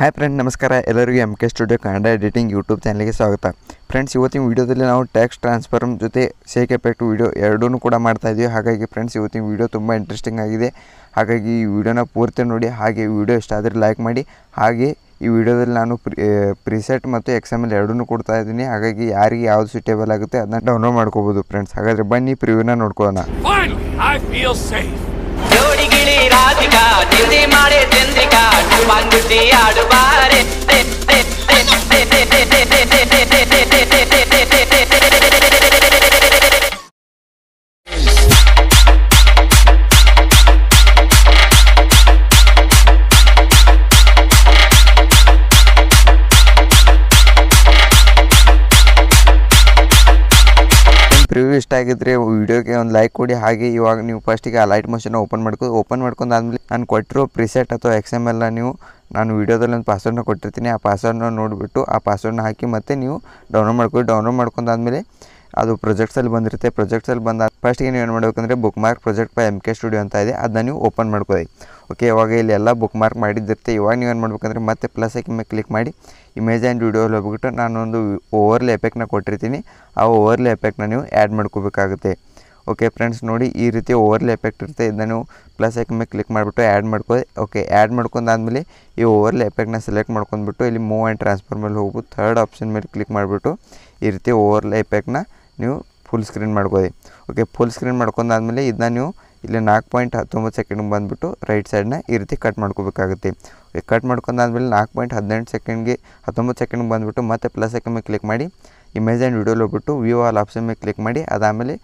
hi friend ನಮಸ್ಕಾರ ಎಲ್ಲರಿಗೂ M K studio Kannada editing YouTube ಚಾನಲ್ಗೆ ಸ್ವಾಗತ ಫ್ರೆಂಡ್ಸ್ ಇವತ್ತಿನ ವೀಡಿಯೋದಲ್ಲಿ ನಾವು ಟ್ಯಾಕ್ಸ್ ಟ್ರಾನ್ಸ್ಫರ್ಮ್ ಜೊತೆ ಶೇಕ್ ಎಫೆಕ್ಟ್ ವೀಡಿಯೋ ಎರಡೂ ಕೂಡ ಮಾಡ್ತಾಯಿದ್ದೀವಿ ಹಾಗಾಗಿ ಫ್ರೆಂಡ್ಸ್ ಇವತ್ತಿನ ವೀಡಿಯೋ ತುಂಬ ಇಂಟ್ರೆಸ್ಟಿಂಗ್ ಆಗಿದೆ ಹಾಗಾಗಿ ಈ ವಿಡಿಯೋನ ಪೂರ್ತಿ ನೋಡಿ ಹಾಗೆ ವಿಡಿಯೋ ಇಷ್ಟ ಆದರೆ ಲೈಕ್ ಮಾಡಿ ಹಾಗೆ ಈ ವಿಡಿಯೋದಲ್ಲಿ ನಾನು ಪ್ರಿ ಪ್ರಿಸೆಟ್ ಮತ್ತು ಎಕ್ಸಾಮಲ್ಲಿ ಎರಡೂ ಕೊಡ್ತಾ ಇದ್ದೀನಿ ಹಾಗಾಗಿ ಯಾರಿಗೆ ಯಾವುದು ಸೂಟೇಬಲ್ ಆಗುತ್ತೆ ಅದನ್ನ ಡೌನ್ಲೋಡ್ ಮಾಡ್ಕೋಬೋದು ಫ್ರೆಂಡ್ಸ್ ಹಾಗಾದರೆ ಬನ್ನಿ ಪ್ರಿವ್ಯೂನ ನೋಡ್ಕೊಳ್ಳೋಣ பங்குச்சி ஆடுவாரே ವಿಡಿಯೋ ಇಷ್ಟ ಆಗಿದ್ರೆ ವಿಡಿಯೋಗೆ ಒಂದು ಲೈಕ್ ಕೊಡಿ ಹಾಗೆ ಇವಾಗ ನೀವು ಫಸ್ಟಿಗೆ ಆ ಲೈಟ್ ಮೋಷನ್ ಓಪನ್ ಮಾಡ್ಕೊಂಡು ಓಪನ್ ಮಾಡ್ಕೊಂಡು ಆದಮೇಲೆ ನಾನು ಕೊಟ್ಟಿರೋ ಪ್ರಿಸೆಟ್ ಅಥವಾ ಎಕ್ಸ್ ಎಮ್ ಎಲ್ಲ ನೀವು ನಾನು ವಿಡಿಯೋದಲ್ಲಿ ಒಂದು ಪಾಸ್ವರ್ಡ್ನ ಕೊಟ್ಟಿರ್ತೀನಿ ಆ ಪಾಸ್ವರ್ಡ್ನ ನೋಡಿಬಿಟ್ಟು ಆ ಪಾಸ್ವರ್ಡ್ನ ಹಾಕಿ ಮತ್ತೆ ನೀವು ಡೌನ್ಲೋಡ್ ಮಾಡ್ಕೊಳ್ಳಿ ಡೌನ್ಲೋಡ್ ಮಾಡ್ಕೊಂಡಾದ್ಮೇಲೆ ಅದು ಪ್ರೊಜೆಕ್ಟ್ಸಲ್ಲಿ ಬಂದಿರುತ್ತೆ ಪ್ರೊಜೆಕ್ಟ್ಸಲ್ಲಿ ಬಂದ ಫಸ್ಟಿಗೆ ನೀವು ಏನು ಮಾಡಬೇಕಂದ್ರೆ bookmark project by M K studio ಅಂತ ಇದೆ ಅದನ್ನ ನೀವು ಓಪನ್ ಮಾಡ್ಕೊಳ್ಳಿ ಓಕೆ ಇವಾಗ ಇಲ್ಲಿ ಎಲ್ಲ ಬುಕ್ ಮಾರ್ಕ್ ಮಾಡಿದ್ದಿರುತ್ತೆ ಇವಾಗ ನೀವು ಏನು ಮಾಡಬೇಕಂದ್ರೆ ಮತ್ತೆ ಪ್ಲಸ್ ಹಾಕಿ ಮೇಲೆ ಕ್ಲಿಕ್ ಮಾಡಿ ಇಮೇಜ್ ಆ್ಯಂಡ್ ವಿಡಿಯೋಲ್ಲಿ ಹೋಗ್ಬಿಟ್ಟು ನಾನೊಂದು ಓವರ್ಲಿ ಎಫೆಕ್ಟ್ನ ಕೊಟ್ಟಿರ್ತೀನಿ ಆ ಓವರ್ಲಿ ಎಫೆಕ್ಟ್ನ ನೀವು ಆ್ಯಡ್ ಮಾಡ್ಕೋಬೇಕಾಗುತ್ತೆ ಓಕೆ ಫ್ರೆಂಡ್ಸ್ ನೋಡಿ ಈ ರೀತಿ ಓವರ್ಲಿ ಎಫೆಕ್ಟ್ ಇರುತ್ತೆ ಇದನ್ನ ನೀವು ಪ್ಲಸ್ ಮೇಲೆ ಕ್ಲಿಕ್ ಮಾಡಿಬಿಟ್ಟು ಆ್ಯಡ್ ಮಾಡ್ಕೊಳ್ಳಿ ಓಕೆ ಆ್ಯಡ್ ಮಾಡ್ಕೊಂಡಾದ್ಮೇಲೆ ಈ ಓವರ್ಲಿ ಎಫೆಕ್ಟ್ನ ಸೆಲೆಕ್ಟ್ ಮಾಡ್ಕೊಂಡ್ಬಿಟ್ಟು ಇಲ್ಲಿ ಮೂವ್ ಆ್ಯಂಡ್ ಟ್ರಾನ್ಸ್ಫರ್ ಮೇಲೆ ಹೋಗ್ಬಿಟ್ಟು ಥರ್ಡ್ ಆಪ್ಷನ್ ಮೇಲೆ ಕ್ಲಿಕ್ ಮಾಡಿಬಿಟ್ಟು ಈ ರೀತಿ ಓವರ್ಲೆ ಎಫೆಕ್ಟ್ನ ನೀವು ಫುಲ್ ಸ್ಕ್ರೀನ್ ಮಾಡ್ಕೊಳ್ಳಿ ಓಕೆ ಫುಲ್ ಸ್ಕ್ರೀನ್ ಮಾಡ್ಕೊಂಡಾದ್ಮೇಲೆ ಇದನ್ನ ನೀವು ಇಲ್ಲಿ ನಾಲ್ಕು ಪಾಯಿಂಟ್ ಹತ್ತೊಂಬತ್ತು ಸೆಕೆಂಡ್ಗೆ ಬಂದುಬಿಟ್ಟು ರೈಟ್ ಸೈಡ್ನ ಈ ರೀತಿ ಕಟ್ ಮಾಡ್ಕೋಬೇಕಾಗುತ್ತೆ ಕಟ್ ಮಾಡ್ಕೊಂಡಾದ್ಮೇಲೆ ನಾಲ್ಕು ಪಾಯಿಂಟ್ ಹದಿನೆಂಟು ಸೆಕೆಂಡ್ಗೆ ಹತ್ತೊಂಬತ್ತು ಸೆಕೆಂಡ್ಗೆ ಬಂದುಬಿಟ್ಟು ಮತ್ತೆ ಪ್ಲಸ್ ಎಕ್ಕೆ ಮೇಲೆ ಕ್ಲಿಕ್ ಮಾಡಿ ಇಮೇಜ್ ಆ್ಯಂಡ್ ವಿಡಿಯೋಲಿ ಹೋಗ್ಬಿಟ್ಟು ವ್ಯೂ ಆಲ್ ಆಪ್ಷನ್ ಮೇಲೆ ಕ್ಲಿಕ್ ಮಾಡಿ ಅದಾದಮೇಲೆ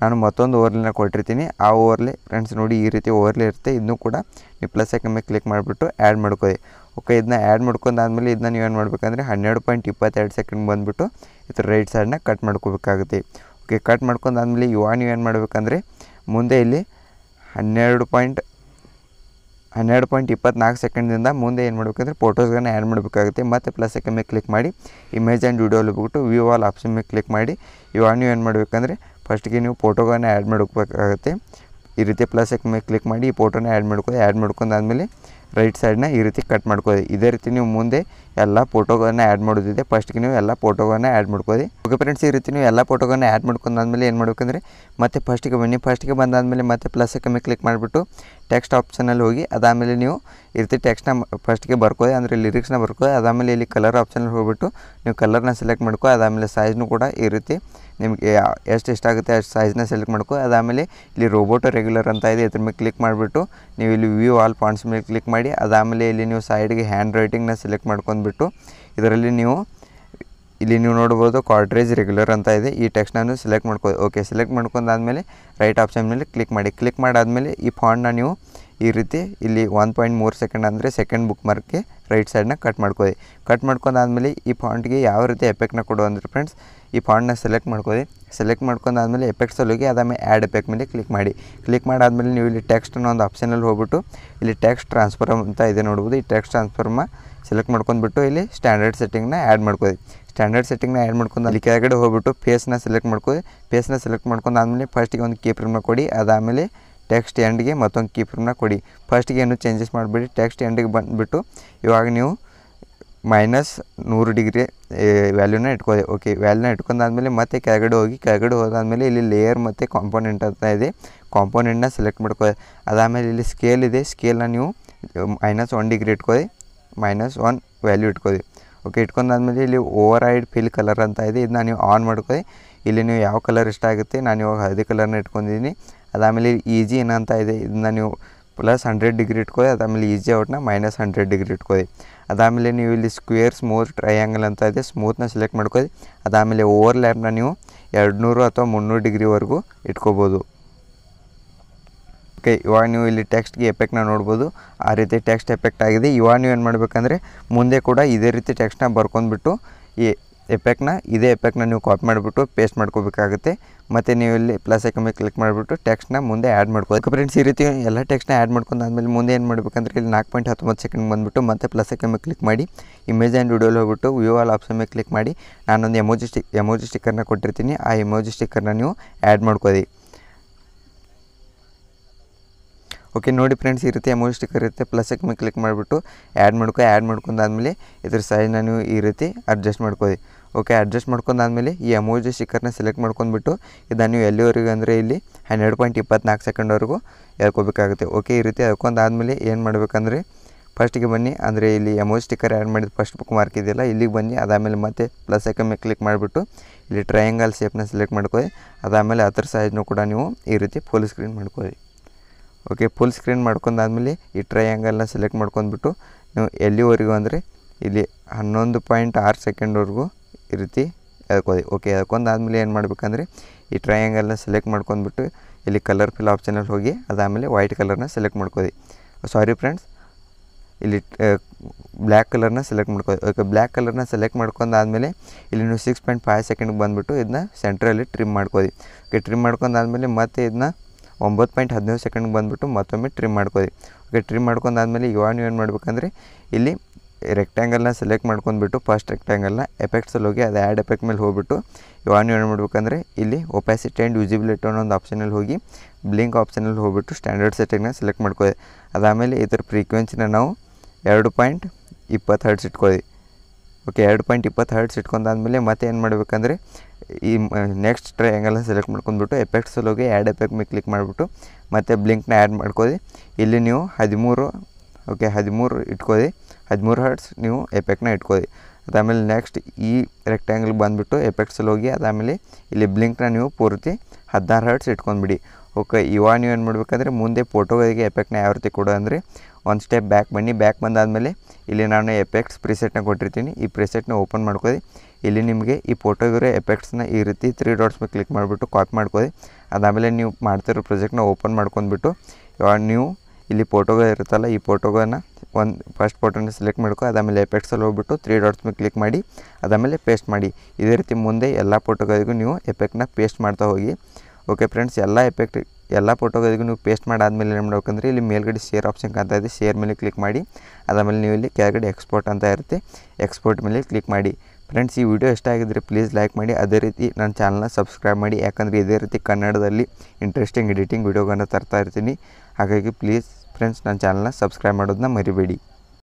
ನಾನು ಮತ್ತೊಂದು ಓವರ್ಲಿನ ಕೊಟ್ಟಿರ್ತೀನಿ ಆ ಓವರ್ಲಿ ಫ್ರೆಂಡ್ಸ್ ನೋಡಿ ಈ ರೀತಿ ಓವರ್ಲಿ ಇರುತ್ತೆ ಇನ್ನೂ ಕೂಡ ನೀವು ಪ್ಲಸ್ ಮೇಲೆ ಕ್ಲಿಕ್ ಮಾಡಿಬಿಟ್ಟು ಆ್ಯಡ್ ಮಾಡ್ಕೊಳ್ಳಿ ಓಕೆ ಇದನ್ನ ಆ್ಯಡ್ ಮಾಡ್ಕೊಂಡಾದ್ಮೇಲೆ ಇದನ್ನ ನೀವು ಏನು ಮಾಡಬೇಕಂದ್ರೆ ಹನ್ನೆರಡು ಪಾಯಿಂಟ್ ಇಪ್ಪತ್ತೆರಡು ಸೆಕೆಂಡ್ ಬಂದುಬಿಟ್ಟು ಇದ್ರ ರೈಟ್ ಸೈಡ್ನ ಕಟ್ ಮಾಡ್ಕೋಬೇಕಾಗುತ್ತೆ ಓಕೆ ಕಟ್ ಮಾಡ್ಕೊಂಡಾದ್ಮೇಲೆ ಇವಾಗ ನೀವು ಏನು ಮಾಡಬೇಕಂದ್ರೆ ಮುಂದೆ ಇಲ್ಲಿ ಹನ್ನೆರಡು ಪಾಯಿಂಟ್ ಹನ್ನೆರಡು ಪಾಯಿಂಟ್ ಇಪ್ಪತ್ನಾಲ್ಕು ಸೆಕೆಂಡ್ದಿಂದ ಮುಂದೆ ಏನು ಮಾಡಬೇಕಂದ್ರೆ ಫೋಟೋಸ್ಗಳನ್ನ ಆ್ಯಡ್ ಮಾಡಬೇಕಾಗುತ್ತೆ ಮತ್ತು ಪ್ಲಸ್ ಸೆಕೆಂಡ್ ಮೇಲೆ ಕ್ಲಿಕ್ ಮಾಡಿ ಇಮೇಜ್ ಆ್ಯಂಡ್ ವಿಡಿಯೋಲ್ಲಿ ಹೋಗ್ಬಿಟ್ಟು ವ್ಯೂ ಆಲ್ ಆಪ್ಷನ್ ಮೇಲೆ ಕ್ಲಿಕ್ ಮಾಡಿ ಇವಾಗ ನೀವು ಏನು ಮಾಡಬೇಕಂದ್ರೆ ಫಸ್ಟಿಗೆ ನೀವು ಫೋಟೋಗಳನ್ನ ಆ್ಯಡ್ ಮಾಡಬೇಕಾಗುತ್ತೆ ಈ ರೀತಿ ಪ್ಲಸ್ ಸೆಕೆಂಡ್ ಮೇಲೆ ಕ್ಲಿಕ್ ಮಾಡಿ ಈ ಫೋಟೋನ ಆ್ಯಡ್ ಮಾಡ್ಕೊಂಡು ಆ್ಯಡ್ ಮಾಡ್ಕೊಂಡಾದ್ಮೇಲೆ ರೈಟ್ ಸೈಡ್ನ ಈ ರೀತಿ ಕಟ್ ಮಾಡ್ಕೋದಿ ಇದೇ ರೀತಿ ನೀವು ಮುಂದೆ ಎಲ್ಲ ಫೋಟೋಗಳನ್ನ ಆ್ಯಡ್ ಮಾಡೋದಿದೆ ಫಸ್ಟ್ಗೆ ನೀವು ಎಲ್ಲ ಫೋಟೋಗಳನ್ನ ಆ್ಯಡ್ ಮಾಡ್ಕೋದಿ ಓಕೆ ಫ್ರೆಂಡ್ಸ್ ಈ ರೀತಿ ನೀವು ಎಲ್ಲ ಫೋಟೋಗಳನ್ನ ಆ್ಯಡ್ ಮಾಡ್ಕೊಂಡಾದ್ಮೇಲೆ ಏನು ಮಾಡ್ಬೇಕಂದ್ರೆ ಮತ್ತೆ ಫಸ್ಟಿಗೆ ಬನ್ನಿ ಫಸ್ಟಿಗೆ ಬಂದಾದಮೇಲೆ ಮತ್ತೆ ಪ್ಲಸ್ ಕಮ್ಮಿ ಕ್ಲಿಕ್ ಮಾಡಿಬಿಟ್ಟು ಟೆಕ್ಸ್ಟ್ ಆಪ್ಷನಲ್ಲಿ ಹೋಗಿ ಅದಾದಮೇಲೆ ನೀವು ಇರ್ತಿ ಟೆಕ್ಸ್ಟ್ನ ಫಸ್ಟ್ಗೆ ಬರ್ಕೋದೆ ಅಂದರೆ ಲಿರಿಕ್ಸ್ನ ಬರ್ಕೋದೆ ಅದಾದಮೇಲೆ ಇಲ್ಲಿ ಕಲರ್ ಆಪ್ಷನಲ್ಲಿ ಹೋಗ್ಬಿಟ್ಟು ನೀವು ಕಲರ್ನ ಸೆಲೆಕ್ಟ್ ಮಾಡ್ಕೋ ಅದಾದಮೇಲೆ ಸೈಜ್ನು ಕೂಡ ಈ ರೀತಿ ನಿಮಗೆ ಎಷ್ಟು ಆಗುತ್ತೆ ಅಷ್ಟು ಸೈಜ್ನ ಸೆಲೆಕ್ಟ್ ಮಾಡ್ಕೋ ಅದಾದಮೇಲೆ ಇಲ್ಲಿ ರೋಬೋಟೋ ರೆಗ್ಯುಲರ್ ಅಂತ ಇದೆ ಇದ್ರ ಮೇಲೆ ಕ್ಲಿಕ್ ಮಾಡಿಬಿಟ್ಟು ನೀವು ಇಲ್ಲಿ ವ್ಯೂ ಆಲ್ ಪಾಯಿಂಟ್ಸ್ ಮೇಲೆ ಕ್ಲಿಕ್ ಮಾಡಿ ಅದಾದಮೇಲೆ ಇಲ್ಲಿ ನೀವು ಸೈಡ್ಗೆ ಹ್ಯಾಂಡ್ ರೈಟಿಂಗ್ನ ಸೆಲೆಕ್ಟ್ ಮಾಡ್ಕೊಂಡ್ಬಿಟ್ಟು ಇದರಲ್ಲಿ ನೀವು ಇಲ್ಲಿ ನೀವು ನೋಡ್ಬೋದು ಕ್ವಾಡ್ರೇಜ್ ರೆಗ್ಯುಲರ್ ಅಂತ ಇದೆ ಈ ಟೆಕ್ಸ್ಟ್ ನಾನು ಸೆಲೆಕ್ಟ್ ಮಾಡ್ಕೋ ಓಕೆ ಸೆಲೆಕ್ಟ್ ಆದಮೇಲೆ ರೈಟ್ ಆಪ್ಷನ್ ಮೇಲೆ ಕ್ಲಿಕ್ ಮಾಡಿ ಕ್ಲಿಕ್ ಮಾಡಾದಮೇಲೆ ಈ ಫಾಂಡ್ನ ನೀವು ಈ ರೀತಿ ಇಲ್ಲಿ ಒನ್ ಪಾಯಿಂಟ್ ಮೂರು ಸೆಕೆಂಡ್ ಅಂದರೆ ಸೆಕೆಂಡ್ ಬುಕ್ ಮಾರ್ಕ್ಗೆ ರೈಟ್ ಸೈಡ್ನ ಕಟ್ ಮಾಡ್ಕೊಳ್ಳಿ ಕಟ್ ಮಾಡ್ಕೊಂಡಾದ್ಮೇಲೆ ಈ ಫಾಂಟ್ಗೆ ಯಾವ ರೀತಿ ಎಫೆಕ್ಟ್ನ ಅಂದರೆ ಫ್ರೆಂಡ್ಸ್ ಈ ಫಾಂಟ್ನ ಸೆಲೆಕ್ಟ್ ಮಾಡ್ಕೊಳ್ಳಿ ಸೆಲೆಕ್ಟ್ ಮಾಡ್ಕೊಂಡಾದ್ಮೇಲೆ ಎಫೆಕ್ಟ್ಸ್ ಹೋಗಿ ಮೇಲೆ ಆ್ಯಡ್ ಎಫೆಕ್ಟ್ ಮೇಲೆ ಕ್ಲಿಕ್ ಮಾಡಿ ಕ್ಲಿಕ್ ಮಾಡಾದ್ಮೇಲೆ ನೀವು ಇಲ್ಲಿ ಟೆಕ್ಸ್ಟ್ ಒಂದು ಆಪ್ಷನಲ್ಲಿ ಹೋಗ್ಬಿಟ್ಟು ಇಲ್ಲಿ ಟೆಕ್ಸ್ಟ್ ಟ್ರಾನ್ಸ್ಫಾರ್ಮ್ ಅಂತ ಇದೆ ನೋಡ್ಬೋದು ಈ ಟೆಕ್ಸ್ಟ್ ಟ್ರಾನ್ಸ್ಫಾರ್ಮ ಸೆಲೆಕ್ಟ್ ಮಾಡ್ಕೊಂಡ್ಬಿಟ್ಟು ಇಲ್ಲಿ ಸ್ಟ್ಯಾಂಡರ್ಡ್ ಸೆಟ್ಟಿಂಗ್ನ ಆ್ಯಡ್ ಮಾಡ್ಕೊಳ್ಳಿ ಸ್ಟ್ಯಾಂಡರ್ಡ್ ಸೆಟ್ಟಿಂಗ್ನ ಆ್ಯಡ್ ಮಾಡ್ಕೊಂಡು ಅಲ್ಲಿ ಕೆಳಗಡೆ ಹೋಗ್ಬಿಟ್ಟು ಫೇಸ್ನ ಸೆಲೆಕ್ಟ್ ಮಾಡ್ಕೊಳ್ಳಿ ಫೇಸ್ನ ಸೆಲೆಕ್ಟ್ ಮಾಡ್ಕೊಂಡು ಆದಮೇಲೆ ಫಸ್ಟಿಗೆ ಒಂದು ಕೇಪ್ರಿಮ್ನ ಕೊಡಿ ಅದಾದಮೇಲೆ ಟೆಕ್ಸ್ಟ್ ಎಂಡ್ಗೆ ಮತ್ತೊಂದು ಕೀಪ್ರನ್ನ ಕೊಡಿ ಫಸ್ಟ್ಗೆ ಏನು ಚೇಂಜಸ್ ಮಾಡಿಬಿಡಿ ಟೆಕ್ಸ್ಟ್ ಎಂಡ್ಗೆ ಬಂದುಬಿಟ್ಟು ಇವಾಗ ನೀವು ಮೈನಸ್ ನೂರು ಡಿಗ್ರಿ ವ್ಯಾಲ್ಯೂನ ಇಟ್ಕೋದೆ ಓಕೆ ವ್ಯಾಲ್ಯೂನ ಇಟ್ಕೊಂಡಾದ್ಮೇಲೆ ಮತ್ತೆ ಕೆಳಗಡೆ ಹೋಗಿ ಕೆಳಗಡೆ ಹೋದಾದಮೇಲೆ ಇಲ್ಲಿ ಲೇಯರ್ ಮತ್ತು ಕಾಂಪೋನೆಂಟ್ ಅಂತ ಇದೆ ಕಾಂಪೋನೆಂಟ್ನ ಸೆಲೆಕ್ಟ್ ಮಾಡ್ಕೋದೆ ಅದಾದಮೇಲೆ ಇಲ್ಲಿ ಸ್ಕೇಲ್ ಇದೆ ಸ್ಕೇಲ್ನ ನೀವು ಮೈನಸ್ ಒನ್ ಡಿಗ್ರಿ ಇಟ್ಕೋದೆ ಮೈನಸ್ ಒನ್ ವ್ಯಾಲ್ಯೂ ಇಟ್ಕೋದೆ ಓಕೆ ಇಟ್ಕೊಂಡಾದ್ಮೇಲೆ ಇಲ್ಲಿ ಓವರ್ ಐಡ್ ಫಿಲ್ ಕಲರ್ ಅಂತ ಇದೆ ಇದನ್ನ ನೀವು ಆನ್ ಮಾಡ್ಕೋದೆ ಇಲ್ಲಿ ನೀವು ಯಾವ ಕಲರ್ ಇಷ್ಟ ಆಗುತ್ತೆ ನಾನು ಇವಾಗ ಹಳದಿ ಕಲರ್ನ ಇಟ್ಕೊಂಡಿದ್ದೀನಿ ಅದಾಮೇಲೆ ಈಜಿ ಏನಂತ ಇದೆ ಇದನ್ನ ನೀವು ಪ್ಲಸ್ ಹಂಡ್ರೆಡ್ ಡಿಗ್ರಿ ಇಟ್ಕೊಳ್ಳಿ ಅದಾಮೇಲೆ ಈಜಿ ಔಟ್ನ ಮೈನಸ್ ಹಂಡ್ರೆಡ್ ಡಿಗ್ರಿ ಇಟ್ಕೊಳ್ಳಿ ಅದಾಮೇಲೆ ನೀವು ಇಲ್ಲಿ ಸ್ಕ್ವೇರ್ ಸ್ಮೂತ್ ಟ್ರಯಾಂಗಲ್ ಅಂತ ಇದೆ ಸ್ಮೂತ್ನ ಸೆಲೆಕ್ಟ್ ಮಾಡ್ಕೊಳ್ಳಿ ಅದಾಮೇಲೆ ಓವರ್ ಲ್ಯಾಪ್ನ ನೀವು ಎರಡು ನೂರು ಅಥವಾ ಮುನ್ನೂರು ಡಿಗ್ರಿವರೆಗೂ ಇಟ್ಕೋಬೋದು ಓಕೆ ಇವಾಗ ನೀವು ಇಲ್ಲಿ ಟೆಕ್ಸ್ಟ್ಗೆ ಎಫೆಕ್ಟ್ನ ನೋಡ್ಬೋದು ಆ ರೀತಿ ಟೆಕ್ಸ್ಟ್ ಎಫೆಕ್ಟ್ ಆಗಿದೆ ಇವಾಗ ನೀವು ಏನು ಮಾಡಬೇಕಂದ್ರೆ ಮುಂದೆ ಕೂಡ ಇದೇ ರೀತಿ ಟೆಕ್ಸ್ಟ್ನ ಬರ್ಕೊಂಡ್ಬಿಟ್ಟು ಈ ಎಫೆಕ್ಟ್ನ ಇದೇ ಎಫೆಕ್ಟ್ನ ನೀವು ಕಾಪಿ ಮಾಡಿಬಿಟ್ಟು ಪೇಸ್ಟ್ ಮಾಡ್ಕೋಬೇಕಾಗುತ್ತೆ ಮತ್ತು ನೀವು ಇಲ್ಲಿ ಪ್ಲಸ್ ಐಕನ್ ಕ್ಲಿಕ್ ಮಾಡಿಬಿಟ್ಟು ಟೆಕ್ಸ್ಟ್ನ ಮುಂದೆ ಆ್ಯಡ್ ಮಾಡ್ಕೋಬೇಕು ಫ್ರೆಂಡ್ಸ್ ಈ ರೀತಿ ಎಲ್ಲ ಟೆಕ್ಸ್ಟ್ನ ಆ್ಯಡ್ ಮಾಡ್ಕೊಂಡು ಆದಮೇಲೆ ಮುಂದೆ ಏನು ಮಾಡಬೇಕಂದ್ರೆ ಇಲ್ಲಿ ನಾಲ್ಕು ಪಾಯಿಂಟ್ ಹತ್ತೊಂಬತ್ತು ಸೆಕೆಂಡ್ ಬಂದುಬಿಟ್ಟು ಮತ್ತೆ ಪ್ಲಸ್ ಐಕನ್ ಕ್ಲಿಕ್ ಮಾಡಿ ಇಮೇಜ್ ಆ್ಯಂಡ್ ವಿಡಿಯೋಲಿ ಹೋಗ್ಬಿಟ್ಟು ವ್ಯೂ ಆಲ್ ಆಪ್ಷನ್ ಮೇಲೆ ಕ್ಲಿಕ್ ಮಾಡಿ ನಾನೊಂದು ಎಮೋಜಿ ಸ್ಟಿಕ್ ಎಮೋಜಿ ಸ್ಟಿಕ್ಕರ್ನ ಕೊಟ್ಟಿರ್ತೀನಿ ಆ ಎಮೋಜಿ ಸ್ಟಿಕ್ಕರ್ನ ನೀವು ಆ್ಯಡ್ ಮಾಡ್ಕೋದಿ ಓಕೆ ನೋಡಿ ಫ್ರೆಂಡ್ಸ್ ಈ ರೀತಿ ಎಮೋಜಿ ಸ್ಟಿಕ್ಕರ್ ಇರುತ್ತೆ ಪ್ಲಸ್ ಮೇಲೆ ಕ್ಲಿಕ್ ಮಾಡಿಬಿಟ್ಟು ಆ್ಯಡ್ ಮಾಡ್ಕೊ ಆ್ಯಡ್ ಮಾಡ್ಕೊಂಡಾದ್ಮೇಲೆ ಇದ್ರ ಸೈಜ್ನ ನೀವು ಈ ರೀತಿ ಅಡ್ಜಸ್ಟ್ ಮಾಡ್ಕೊಳ್ಳಿ ಓಕೆ ಅಡ್ಜಸ್ಟ್ ಆದಮೇಲೆ ಈ ಎಮೋಜಿ ಸ್ಟಿಕ್ಕರ್ನ ಸೆಲೆಕ್ಟ್ ಮಾಡ್ಕೊಂಡ್ಬಿಟ್ಟು ಇದನ್ನು ನೀವು ಎಲ್ಲಿವರೆಗೂ ಅಂದರೆ ಇಲ್ಲಿ ಹನ್ನೆರಡು ಪಾಯಿಂಟ್ ಇಪ್ಪತ್ನಾಲ್ಕು ಸೆಕೆಂಡ್ವರೆಗೂ ಹೇಳ್ಕೊಬೇಕಾಗುತ್ತೆ ಓಕೆ ಈ ರೀತಿ ಆದಮೇಲೆ ಏನು ಮಾಡಬೇಕಂದ್ರೆ ಫಸ್ಟಿಗೆ ಬನ್ನಿ ಅಂದರೆ ಇಲ್ಲಿ ಎಮೋಜಿ ಸ್ಟಿಕ್ಕರ್ ಆ್ಯಡ್ ಮಾಡಿದ ಫಸ್ಟ್ ಬುಕ್ ಮಾರ್ಕ್ ಇದೆಯಲ್ಲ ಇಲ್ಲಿಗೆ ಬನ್ನಿ ಅದಾದಮೇಲೆ ಮತ್ತೆ ಪ್ಲಸ್ ಐಕನ್ ಕ್ಲಿಕ್ ಮಾಡಿಬಿಟ್ಟು ಇಲ್ಲಿ ಟ್ರಯಾಂಗಲ್ ಶೇಪ್ನ ಸೆಲೆಕ್ಟ್ ಮಾಡ್ಕೊಳ್ಳಿ ಅದಾದಮೇಲೆ ಅದರ ಸೈಜ್ನೂ ಕೂಡ ನೀವು ಈ ರೀತಿ ಫುಲ್ ಸ್ಕ್ರೀನ್ ಮಾಡ್ಕೊಳ್ಳಿ ಓಕೆ ಫುಲ್ ಸ್ಕ್ರೀನ್ ಆದಮೇಲೆ ಈ ಟ್ರಯಾಂಗಲ್ನ ಸೆಲೆಕ್ಟ್ ಮಾಡ್ಕೊಂಡ್ಬಿಟ್ಟು ನೀವು ಎಲ್ಲಿವರೆಗೂ ಅಂದರೆ ಇಲ್ಲಿ ಹನ್ನೊಂದು ಪಾಯಿಂಟ್ ಆರು ಸೆಕೆಂಡ್ವರೆಗೂ ಈ ರೀತಿ ಎಳ್ಕೋದೆ ಓಕೆ ಆದಮೇಲೆ ಏನು ಮಾಡಬೇಕಂದ್ರೆ ಈ ಟ್ರಯಾಂಗಲ್ನ ಸೆಲೆಕ್ಟ್ ಮಾಡ್ಕೊಂಡ್ಬಿಟ್ಟು ಇಲ್ಲಿ ಕಲರ್ ಫಿಲ್ ಆಪ್ಷನಲ್ಲಿ ಹೋಗಿ ಅದಾದಮೇಲೆ ವೈಟ್ ಕಲರ್ನ ಸೆಲೆಕ್ಟ್ ಮಾಡ್ಕೋದಿ ಸಾರಿ ಫ್ರೆಂಡ್ಸ್ ಇಲ್ಲಿ ಬ್ಲ್ಯಾಕ್ ಕಲರ್ನ ಸೆಲೆಕ್ಟ್ ಮಾಡ್ಕೋದು ಓಕೆ ಬ್ಲ್ಯಾಕ್ ಕಲರ್ನ ಸೆಲೆಕ್ಟ್ ಮಾಡ್ಕೊಂಡಾದಮೇಲೆ ಇಲ್ಲಿ ನೀವು ಸಿಕ್ಸ್ ಪಾಯಿಂಟ್ ಫೈವ್ ಸೆಕೆಂಡ್ಗೆ ಬಂದುಬಿಟ್ಟು ಇದನ್ನ ಸೆಂಟ್ರಲ್ಲಿ ಟ್ರಿಮ್ ಮಾಡ್ಕೋದಿ ಓಕೆ ಟ್ರಿಮ್ ಮಾಡ್ಕೊಂಡಾದಮೇಲೆ ಮತ್ತೆ ಇದನ್ನ ಒಂಬತ್ತು ಪಾಯಿಂಟ್ ಹದಿನೈದು ಸೆಕೆಂಡ್ಗೆ ಬಂದುಬಿಟ್ಟು ಮತ್ತೊಮ್ಮೆ ಟ್ರಿಮ್ ಮಾಡ್ಕೋದಿ ಓಕೆ ಟ್ರಿಮ್ ಮಾಡ್ಕೊಂಡಾದ್ಮೇಲೆ ಇವಾಗ ನೀವು ಏನು ಮಾಡ್ಬೇಕಂದ್ರೆ ಇಲ್ಲಿ ರೆಕ್ಟ್ಯಾಂಗಲ್ನ ಸೆಲೆಕ್ಟ್ ಮಾಡ್ಕೊಂಡ್ಬಿಟ್ಟು ಫಸ್ಟ್ ರೆಕ್ಟ್ಯಾಂಗಲ್ನ ಎಫೆಕ್ಟ್ಸಲ್ಲಿ ಹೋಗಿ ಅದು ಆ್ಯಡ್ ಎಫೆಕ್ಟ್ ಮೇಲೆ ಹೋಗ್ಬಿಟ್ಟು ನೀವು ಏನು ಮಾಡಬೇಕಂದ್ರೆ ಇಲ್ಲಿ ಒಪ್ಯಾಸಿಟಿ ಆ್ಯಂಡ್ ಯೂಸಿಬಿಲಿಟಿ ಅನ್ನೋ ಒಂದು ಆಪ್ಷನಲ್ಲಿ ಹೋಗಿ ಬ್ಲಿಂಕ್ ಆಪ್ಷನಲ್ಲಿ ಹೋಗ್ಬಿಟ್ಟು ಸ್ಟ್ಯಾಂಡರ್ಡ್ ಸೆಟ್ಟಿಂಗ್ನ ಸೆಲೆಕ್ಟ್ ಮಾಡ್ಕೊಳ್ಳಿ ಅದಾದಮೇಲೆ ಇದ್ರ ಫ್ರೀಕ್ವೆನ್ಸಿನ ನಾವು ಎರಡು ಪಾಯಿಂಟ್ ಇಪ್ಪತ್ತು ಹರ್ಡ್ಸ್ ಇಟ್ಕೊಳ್ಳಿ ಓಕೆ ಎರಡು ಪಾಯಿಂಟ್ ಇಪ್ಪತ್ತು ಹರ್ಡ್ಸ್ ಇಟ್ಕೊಂಡಾದ್ಮೇಲೆ ಮತ್ತೆ ಏನು ಮಾಡಬೇಕಂದ್ರೆ ಈ ನೆಕ್ಸ್ಟ್ ಟ್ರಯಾಂಗಲ್ನ ಸೆಲೆಕ್ಟ್ ಮಾಡ್ಕೊಂಡ್ಬಿಟ್ಟು ಎಫೆಕ್ಟ್ಸಲ್ಲಿ ಹೋಗಿ ಆ್ಯಡ್ ಎಫೆಕ್ಟ್ ಮೇಲೆ ಕ್ಲಿಕ್ ಮಾಡಿಬಿಟ್ಟು ಮತ್ತು ಬ್ಲಿಂಕ್ನ ಆ್ಯಡ್ ಮಾಡ್ಕೊಳ್ಳಿ ಇಲ್ಲಿ ನೀವು ಹದಿಮೂರು ಓಕೆ ಹದಿಮೂರು ಇಟ್ಕೊಳ್ಳಿ ಹದಿಮೂರು ಹರ್ಟ್ಸ್ ನೀವು ಎಫೆಕ್ಟ್ನ ಇಟ್ಕೊಳ್ಳಿ ಅದಾದಮೇಲೆ ನೆಕ್ಸ್ಟ್ ಈ ರೆಕ್ಟ್ಯಾಂಗಲ್ಗೆ ಬಂದುಬಿಟ್ಟು ಎಫೆಕ್ಟ್ಸಲ್ಲಿ ಹೋಗಿ ಅದಾದಮೇಲೆ ಇಲ್ಲಿ ಬ್ಲಿಂಕ್ನ ನೀವು ಪೂರ್ತಿ ಹದಿನಾರು ಹರ್ಟ್ಸ್ ಇಟ್ಕೊಂಡ್ಬಿಡಿ ಓಕೆ ಇವಾಗ ನೀವು ಏನು ಮಾಡಬೇಕಂದ್ರೆ ಮುಂದೆ ಫೋಟೋಗಳಿಗೆ ಎಫೆಕ್ಟ್ನ ಯಾವ ರೀತಿ ಕೊಡು ಅಂದರೆ ಒಂದು ಸ್ಟೆಪ್ ಬ್ಯಾಕ್ ಬನ್ನಿ ಬ್ಯಾಕ್ ಬಂದಾದಮೇಲೆ ಇಲ್ಲಿ ನಾನು ಎಫೆಕ್ಟ್ಸ್ ಪ್ರಿಸೆಟ್ನ ಕೊಟ್ಟಿರ್ತೀನಿ ಈ ಪ್ರಿಸೆಟ್ನ ಓಪನ್ ಮಾಡ್ಕೋದಿ ಇಲ್ಲಿ ನಿಮಗೆ ಈ ಫೋಟೋಗಿರೋ ಎಫೆಕ್ಟ್ಸ್ನ ಈ ರೀತಿ ತ್ರೀ ಡಾಟ್ಸ್ ಮೇಲೆ ಕ್ಲಿಕ್ ಮಾಡಿಬಿಟ್ಟು ಕಾಪಿ ಮಾಡ್ಕೋದಿ ಅದಾದಮೇಲೆ ನೀವು ಮಾಡ್ತಿರೋ ಪ್ರೊಜೆಕ್ಟ್ನ ಓಪನ್ ಮಾಡ್ಕೊಂಡ್ಬಿಟ್ಟು ಇವಾಗ ನೀವು ಇಲ್ಲಿ ಫೋಟೋಗಳು ಇರುತ್ತಲ್ಲ ಈ ಫೋಟೋಗನ ಒಂದು ಫಸ್ಟ್ ಫೋಟೋನ ಸೆಲೆಕ್ಟ್ ಮಾಡ್ಕೊ ಅದಾದಮೇಲೆ ಎಫೆಕ್ಟ್ಸಲ್ಲಿ ಹೋಗ್ಬಿಟ್ಟು ತ್ರೀ ಡಾಟ್ಸ್ ಮೇಲೆ ಕ್ಲಿಕ್ ಮಾಡಿ ಅದಾದಮೇಲೆ ಪೇಸ್ಟ್ ಮಾಡಿ ಇದೇ ರೀತಿ ಮುಂದೆ ಎಲ್ಲ ಫೋಟೋಗಳಿಗೂ ನೀವು ಎಫೆಕ್ಟ್ನ ಪೇಸ್ಟ್ ಮಾಡ್ತಾ ಹೋಗಿ ಓಕೆ ಫ್ರೆಂಡ್ಸ್ ಎಲ್ಲ ಎಫೆಕ್ಟ್ ಎಲ್ಲ ಫೋಟೋಗಳಿಗೂ ನೀವು ಪೇಸ್ಟ್ ಮಾಡಾದ್ಮೇಲೆ ಏನು ಮಾಡ್ಬೇಕಂದ್ರೆ ಇಲ್ಲಿ ಮೇಲ್ಗಡೆ ಶೇರ್ ಆಪ್ಷನ್ ಕಾಣ್ತಾ ಇದೆ ಶೇರ್ ಮೇಲೆ ಕ್ಲಿಕ್ ಮಾಡಿ ಅದಾದಮೇಲೆ ನೀವು ಇಲ್ಲಿ ಕೆಳಗಡೆ ಎಕ್ಸ್ಪೋರ್ಟ್ ಅಂತ ಇರುತ್ತೆ ಎಕ್ಸ್ಪೋರ್ಟ್ ಮೇಲೆ ಕ್ಲಿಕ್ ಮಾಡಿ ಫ್ರೆಂಡ್ಸ್ ಈ ವಿಡಿಯೋ ಇಷ್ಟ ಆಗಿದ್ದರೆ ಪ್ಲೀಸ್ ಲೈಕ್ ಮಾಡಿ ಅದೇ ರೀತಿ ನನ್ನ ಚಾನಲ್ನ ಸಬ್ಸ್ಕ್ರೈಬ್ ಮಾಡಿ ಯಾಕಂದರೆ ಇದೇ ರೀತಿ ಕನ್ನಡದಲ್ಲಿ ಇಂಟ್ರೆಸ್ಟಿಂಗ್ ಎಡಿಟಿಂಗ್ ವಿಡಿಯೋಗಳನ್ನು ತರ್ತಾ ಇರ್ತೀನಿ ಹಾಗಾಗಿ ಪ್ಲೀಸ್ ಫ್ರೆಂಡ್ಸ್ ನನ್ನ ಚಾನಲ್ನ ಸಬ್ಸ್ಕ್ರೈಬ್ ಮಾಡೋದನ್ನ ಮರಿಬೇಡಿ